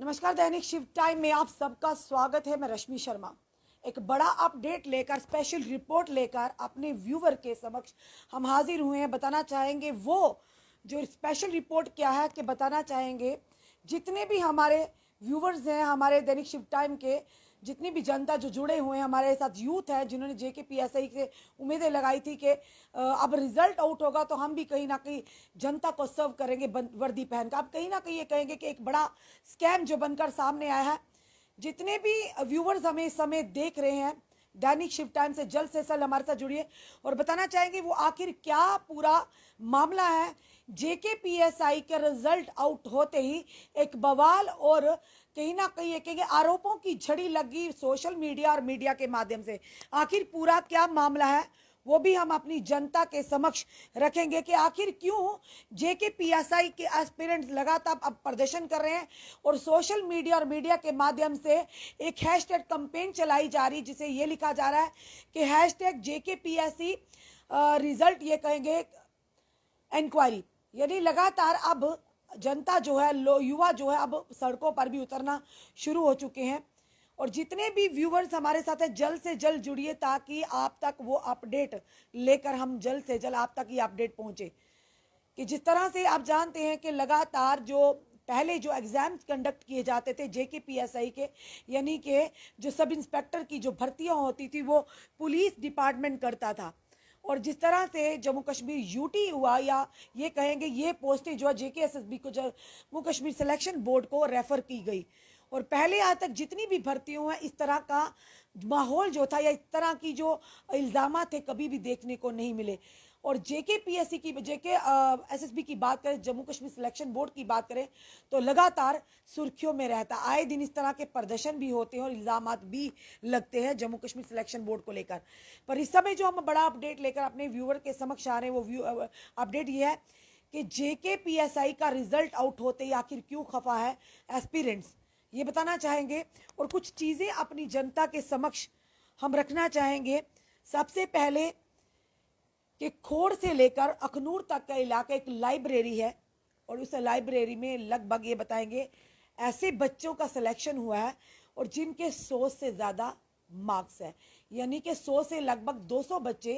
नमस्कार दैनिक शिव टाइम में आप सबका स्वागत है मैं रश्मि शर्मा एक बड़ा अपडेट लेकर स्पेशल रिपोर्ट लेकर अपने व्यूवर के समक्ष हम हाजिर हुए हैं बताना चाहेंगे वो जो स्पेशल रिपोर्ट क्या है कि बताना चाहेंगे जितने भी हमारे व्यूवर्स हैं हमारे दैनिक शिव टाइम के जितनी भी जनता जो जुड़े हुए हैं हमारे साथ यूथ है जिन्होंने जे के पी एस आई से उम्मीदें लगाई थी कि अब रिजल्ट आउट होगा तो हम भी कहीं ना कहीं जनता को सर्व करेंगे वर्दी पहन का अब कहीं ना कहीं ये कहेंगे कि एक बड़ा स्कैम जो बनकर सामने आया है जितने भी व्यूवर्स हमें इस समय देख रहे हैं दैनिक शिव टाइम से जल्द से जल्द हमारे साथ जुड़िए और बताना चाहेंगे वो आखिर क्या पूरा मामला है जेके पीएसआई के रिजल्ट आउट होते ही एक बवाल और कहीं ना कहीं एक कहेंगे आरोपों की झड़ी लगी सोशल मीडिया और मीडिया के माध्यम से आखिर पूरा क्या मामला है वो भी हम अपनी जनता के समक्ष रखेंगे कि आखिर क्यों जे के पी एस आई के एस्पिरेंट्स लगातार अब प्रदर्शन कर रहे हैं और सोशल मीडिया और मीडिया के माध्यम से एक हैश टैग कंपेन चलाई जा रही जिसे ये लिखा जा रहा है कि हैश टैग जे के पी एस सी रिजल्ट ये कहेंगे इंक्वायरी यानी लगातार अब जनता जो है लो युवा जो है अब सड़कों पर भी उतरना शुरू हो चुके हैं और जितने भी व्यूवर्स हमारे साथ हैं जल्द से जल्द जुड़िए ताकि आप तक वो अपडेट लेकर हम जल्द से जल्द आप तक ये अपडेट पहुंचे कि जिस तरह से आप जानते हैं कि लगातार जो पहले जो एग्ज़ाम्स कंडक्ट किए जाते थे जे के पी एस आई के यानी कि जो सब इंस्पेक्टर की जो भर्तियाँ होती थी वो पुलिस डिपार्टमेंट करता था और जिस तरह से जम्मू कश्मीर यूटी हुआ या ये कहेंगे ये पोस्टें जो है जे एस एस बी को जम्मू कश्मीर सिलेक्शन बोर्ड को रेफ़र की गई और पहले यहाँ तक जितनी भी भर्तियों हैं इस तरह का माहौल जो था या इस तरह की जो इल्ज़ाम थे कभी भी देखने को नहीं मिले और जेके पीएससी की जेके एसएसबी की बात करें जम्मू कश्मीर सिलेक्शन बोर्ड की बात करें तो लगातार सुर्खियों में रहता आए दिन इस तरह के प्रदर्शन भी होते हैं और इल्ज़ाम भी लगते हैं जम्मू कश्मीर सिलेक्शन बोर्ड को लेकर पर इस समय जो हम बड़ा अपडेट लेकर अपने व्यूअर के समक्ष आ रहे हैं वो व्यू अपडेट ये है कि जेके आई का रिजल्ट आउट होते ही आखिर क्यों खफा है एस्पिरेंट्स ये बताना चाहेंगे और कुछ चीज़ें अपनी जनता के समक्ष हम रखना चाहेंगे सबसे पहले कि खोड़ से लेकर अखनूर तक का इलाका एक लाइब्रेरी है और उस लाइब्रेरी में लगभग ये बताएंगे ऐसे बच्चों का सिलेक्शन हुआ है और जिनके सौ से ज़्यादा मार्क्स है यानी कि 100 से लगभग 200 बच्चे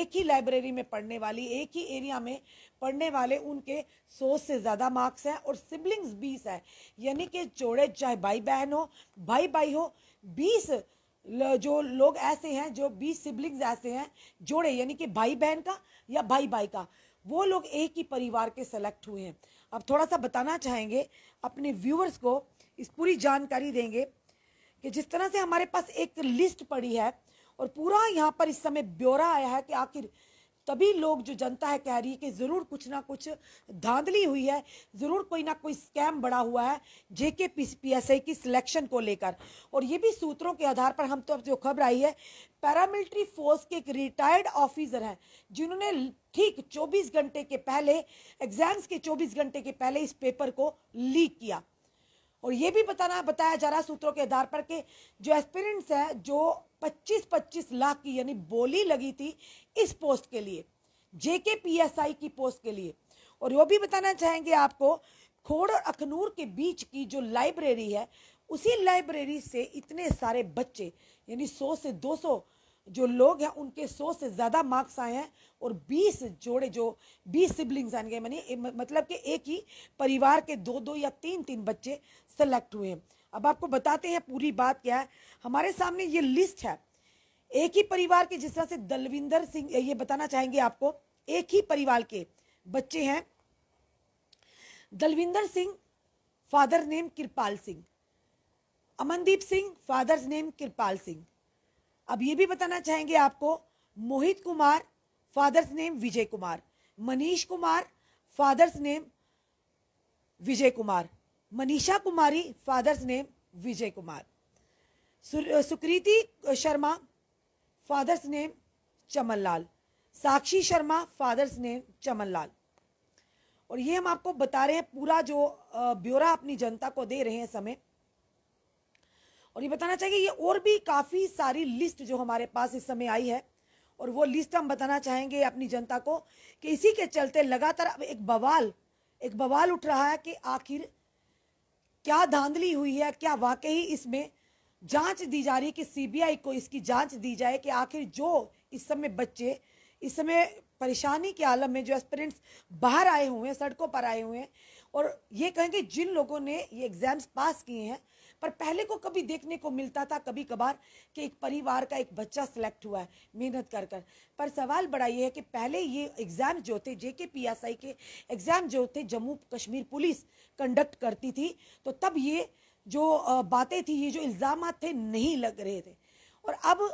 एक ही लाइब्रेरी में पढ़ने वाली एक ही एरिया में पढ़ने वाले उनके 100 से ज़्यादा मार्क्स हैं और सिबलिंग्स 20 है यानी कि जोड़े चाहे भाई बहन हो भाई भाई हो 20 जो लोग ऐसे हैं जो 20 सिबलिंग्स ऐसे हैं जोड़े यानी कि भाई बहन का या भाई भाई का वो लोग एक ही परिवार के सेलेक्ट हुए हैं अब थोड़ा सा बताना चाहेंगे अपने व्यूअर्स को इस पूरी जानकारी देंगे कि जिस तरह से हमारे पास एक लिस्ट पड़ी है और पूरा यहाँ पर इस समय ब्यौरा आया है कि आखिर तभी लोग जो जनता है कह रही है कि ज़रूर कुछ ना कुछ धांधली हुई है ज़रूर कोई ना कोई स्कैम बड़ा हुआ है जेके पीएसआई की सिलेक्शन को लेकर और ये भी सूत्रों के आधार पर हम तो जो खबर आई है पैरामिलिट्री फोर्स के एक रिटायर्ड ऑफिसर हैं जिन्होंने ठीक 24 घंटे के पहले एग्जाम्स के 24 घंटे के पहले इस पेपर को लीक किया और ये भी बताना बताया जा रहा है सूत्रों के आधार पर कि जो एस्पिरेंट्स हैं जो 25-25 लाख की यानी बोली लगी थी इस पोस्ट के लिए जेके पीएसआई की पोस्ट के लिए और वो भी बताना चाहेंगे आपको खोड़ और अखनूर के बीच की जो लाइब्रेरी है उसी लाइब्रेरी से इतने सारे बच्चे यानी सौ से दो सौ जो लोग हैं उनके सौ से ज़्यादा मार्क्स आए हैं और बीस जोड़े जो बीस सिबलिंग्स आने गए मैंने मतलब कि एक ही परिवार के दो दो या तीन तीन बच्चे सेलेक्ट हुए हैं अब आपको बताते हैं पूरी बात क्या है हमारे सामने ये लिस्ट है एक ही परिवार के जिस तरह से दलविंदर सिंह ये बताना चाहेंगे आपको एक ही परिवार के बच्चे हैं Dalvinder Singh father name Kirpal Singh Amandeep Singh father name Kirpal Singh अब ये भी बताना चाहेंगे आपको Mohit Kumar father's name Vijay Kumar Manish Kumar father's name Vijay Kumar Manisha Kumari father's name Vijay Kumar Sukriti Sharma father's name Chamanlal Sakshi Sharma father's name Chamanlal और ये हम आपको बता रहे हैं पूरा जो ब्यौरा अपनी जनता को दे रहे हैं समय और ये बताना चाहेंगे ये और भी काफ़ी सारी लिस्ट जो हमारे पास इस समय आई है और वो लिस्ट हम बताना चाहेंगे अपनी जनता को कि इसी के चलते लगातार अब एक बवाल एक बवाल उठ रहा है कि आखिर क्या धांधली हुई है क्या वाकई इसमें जांच दी जा रही है कि सीबीआई को इसकी जांच दी जाए कि आखिर जो इस समय बच्चे इस समय परेशानी के आलम में जो एस्पेरेंट्स बाहर आए हुए हैं सड़कों पर आए हुए हैं और ये कहेंगे जिन लोगों ने ये एग्ज़ाम्स पास किए हैं पर पहले को कभी देखने को मिलता था कभी कभार कि एक परिवार का एक बच्चा सेलेक्ट हुआ है मेहनत कर कर पर सवाल बड़ा ये है कि पहले ये एग्ज़ाम जो थे जे के पी एस आई के एग्ज़ाम जो थे जम्मू कश्मीर पुलिस कंडक्ट करती थी तो तब ये जो बातें थी ये जो इल्ज़ाम थे नहीं लग रहे थे और अब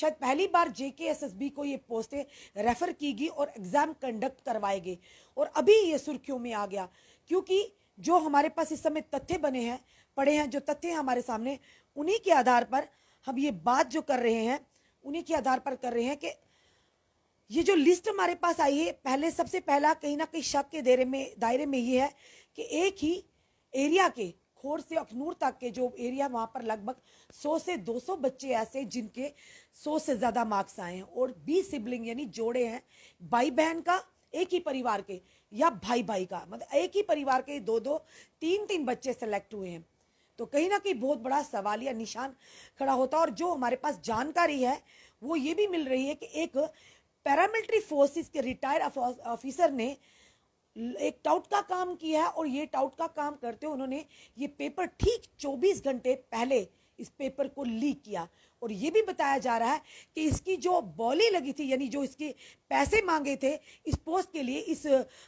शायद पहली बार जे एस एस बी को ये पोस्टें रेफ़र की गई और एग्ज़ाम कंडक्ट करवाए गए और अभी ये सुर्खियों में आ गया क्योंकि जो हमारे पास इस समय तथ्य बने हैं पड़े हैं जो तथ्य हमारे सामने उन्हीं के आधार पर हम ये बात जो कर रहे हैं उन्हीं के आधार पर कर रहे हैं कि ये जो लिस्ट हमारे पास आई है पहले सबसे पहला कहीं ना कहीं शक के दायरे में दायरे में ये है कि एक ही एरिया के खोर से अखनूर तक के जो एरिया वहाँ पर लगभग 100 से 200 बच्चे ऐसे जिनके 100 से ज़्यादा मार्क्स आए हैं और बी सिबलिंग यानी जोड़े हैं भाई बहन का एक ही परिवार के या भाई भाई का मतलब एक ही परिवार के दो दो तीन तीन बच्चे सेलेक्ट हुए हैं तो कहीं ना कहीं बहुत बड़ा सवाल या निशान खड़ा होता है और जो हमारे पास जानकारी है वो ये भी मिल रही है कि एक पैरामिलिट्री फोर्सेस के रिटायर्ड ऑफिसर ने एक टाउट का काम किया है और ये टाउट का काम करते हुए उन्होंने ये पेपर ठीक 24 घंटे पहले इस पेपर को लीक किया और ये भी बताया जा रहा है कि इसकी जो बॉली लगी थी यानी जो इसके पैसे मांगे थे इस पोस्ट के लिए इस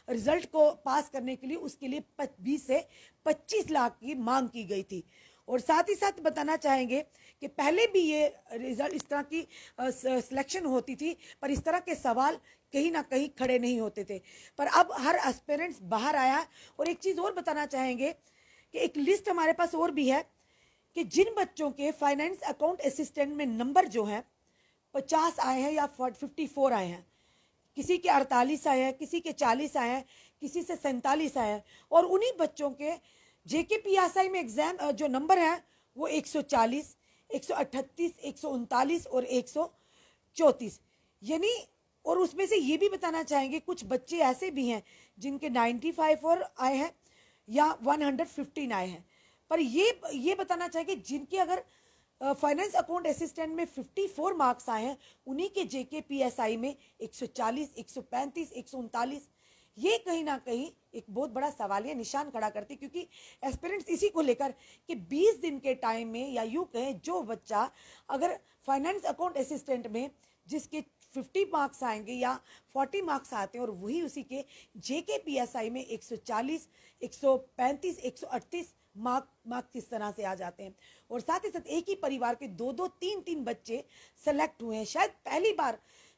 रिजल्ट को पास करने के लिए उसके लिए बीस से पच्चीस लाख की मांग की गई थी और साथ ही साथ बताना चाहेंगे कि पहले भी ये रिजल्ट इस तरह की सिलेक्शन होती थी पर इस तरह के सवाल कहीं ना कहीं खड़े नहीं होते थे पर अब हर एस्पेरेंट्स बाहर आया और एक चीज़ और बताना चाहेंगे कि एक लिस्ट हमारे पास और भी है कि जिन बच्चों के फाइनेंस अकाउंट असिस्टेंट में नंबर जो है पचास आए हैं या फिफ्टी फोर आए हैं किसी के अड़तालीस आए हैं किसी के चालीस आए हैं किसी से सैंतालीस आए हैं और उन्हीं बच्चों के जे के पी एस आई में एग्ज़ाम जो नंबर है वो एक सौ चालीस एक सौ अट्ठतीस एक सौ उनतालीस और एक सौ चौंतीस यानी और उसमें से ये भी बताना चाहेंगे कुछ बच्चे ऐसे भी हैं जिनके नाइन्टी फाइव और आए हैं या वन हंड्रेड फिफ्टीन आए हैं पर ये ये बताना चाहिए कि जिनके अगर फाइनेंस अकाउंट असिस्टेंट में 54 मार्क्स आए हैं उन्हीं के जेके पीएसआई में 140, 135, 139 ये कहीं ना कहीं एक बहुत बड़ा सवाल या निशान खड़ा करती क्योंकि एस्पिरेंट्स इसी को लेकर कि 20 दिन के टाइम में या यूँ कहें जो बच्चा अगर फाइनेंस अकाउंट असिस्टेंट में जिसके 50 मार्क्स आएंगे या 40 मार्क्स आते हैं और वही उसी के जेके पीएसआई में 140, 135, 138 मार्क मार्क किस तरह से आ जाते हैं और साथ ही साथ एक ही परिवार के दो दो तीन तीन बच्चे सेलेक्ट हुए हैं शायद पहली बार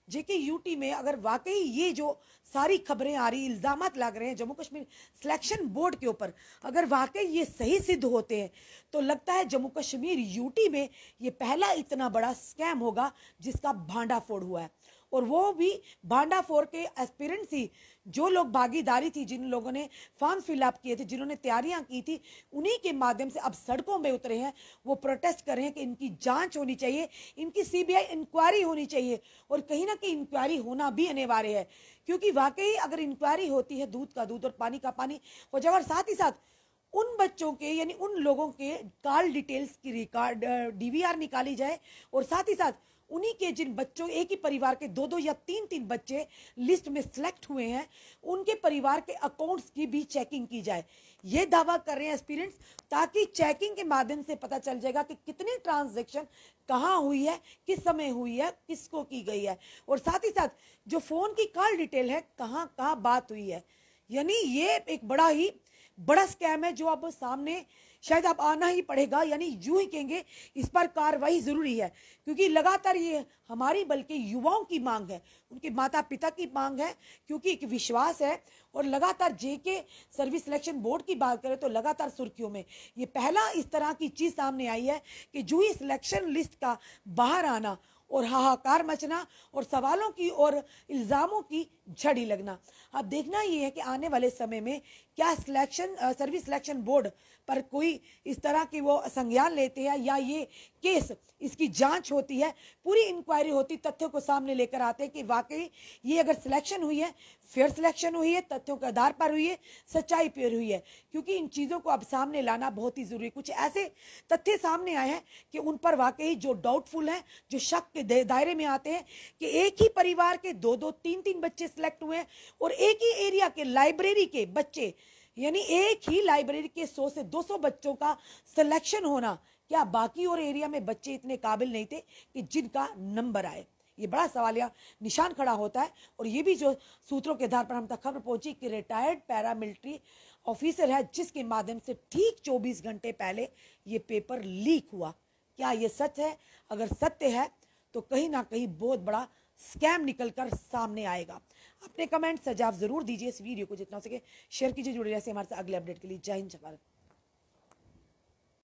जेके यूटी में अगर वाकई ये जो सारी खबरें आ रही इल्ज़ाम लग रहे हैं जम्मू कश्मीर सिलेक्शन बोर्ड के ऊपर अगर वाकई ये सही सिद्ध होते हैं तो लगता है जम्मू कश्मीर यूटी में ये पहला इतना बड़ा स्कैम होगा जिसका भांडाफोड़ हुआ है और वो भी भांडा फोर के एस्पिरेंट्स ही जो लोग भागीदारी थी जिन लोगों ने फॉर्म फिलअप किए थे जिन्होंने तैयारियां की थी उन्हीं के माध्यम से अब सड़कों में उतरे हैं वो प्रोटेस्ट कर रहे हैं कि इनकी जांच होनी चाहिए इनकी सीबीआई इंक्वायरी होनी चाहिए और कहीं ना कहीं इंक्वायरी होना भी अनिवार्य है क्योंकि वाकई अगर इंक्वायरी होती है दूध का दूध और पानी का पानी हो जब और साथ ही साथ उन बच्चों के यानी उन लोगों के कॉल डिटेल्स की रिकॉर्ड डीवीआर निकाली जाए और साथ ही साथ उन्हीं के जिन बच्चों एक ही परिवार के दो दो या तीन तीन बच्चे लिस्ट में सिलेक्ट हुए हैं उनके परिवार के अकाउंट्स की भी चेकिंग की जाए ये दावा कर रहे हैं एस्पिरेंट्स ताकि चेकिंग के माध्यम से पता चल जाएगा कि कितने ट्रांजेक्शन कहाँ हुई है किस समय हुई है किसको की गई है और साथ ही साथ जो फ़ोन की कॉल डिटेल है कहाँ कहाँ बात हुई है यानी ये एक बड़ा ही बड़ा स्कैम है जो अब सामने शायद अब आना ही पड़ेगा यानी यूं ही कहेंगे इस पर कार्रवाई ज़रूरी है क्योंकि लगातार ये हमारी बल्कि युवाओं की मांग है उनके माता पिता की मांग है क्योंकि एक विश्वास है और लगातार जे के सर्विस सिलेक्शन बोर्ड की बात करें तो लगातार सुर्खियों में ये पहला इस तरह की चीज़ सामने आई है कि जो ही सिलेक्शन लिस्ट का बाहर आना और हाहाकार मचना और सवालों की और इल्ज़ामों की झड़ी लगना अब देखना ये है कि आने वाले समय में क्या सिलेक्शन सर्विस सिलेक्शन बोर्ड पर कोई इस तरह की वो संज्ञान लेते हैं या ये केस इसकी जांच होती है पूरी इंक्वायरी होती तथ्यों को सामने लेकर आते हैं कि वाकई ये अगर सिलेक्शन हुई है फेयर सिलेक्शन हुई है तथ्यों के आधार पर हुई है सच्चाई पर हुई है क्योंकि इन चीज़ों को अब सामने लाना बहुत ही ज़रूरी कुछ ऐसे तथ्य सामने आए हैं कि उन पर वाकई जो डाउटफुल हैं जो शक के दायरे में आते हैं कि एक ही परिवार के दो दो तीन तीन बच्चे सिलेक्ट हुए हैं और एक ही एरिया के लाइब्रेरी के बच्चे यानी एक ही लाइब्रेरी के सौ से 200 बच्चों का सिलेक्शन होना क्या बाकी और एरिया में बच्चे इतने काबिल नहीं थे कि जिनका नंबर आए ये बड़ा सवाल या निशान खड़ा होता है और ये भी जो सूत्रों के आधार पर हम तक खबर पहुंची कि रिटायर्ड पैरामिलिट्री ऑफिसर है जिसके माध्यम से ठीक 24 घंटे पहले ये पेपर लीक हुआ क्या ये सच है अगर सत्य है तो कहीं ना कहीं बहुत बड़ा स्कैम निकल कर सामने आएगा अपने कमेंट जवाब जरूर दीजिए इस वीडियो को जितना हो सके शेयर कीजिए जुड़े रहिए हमारे साथ अगले अपडेट के लिए जय हिंद भारत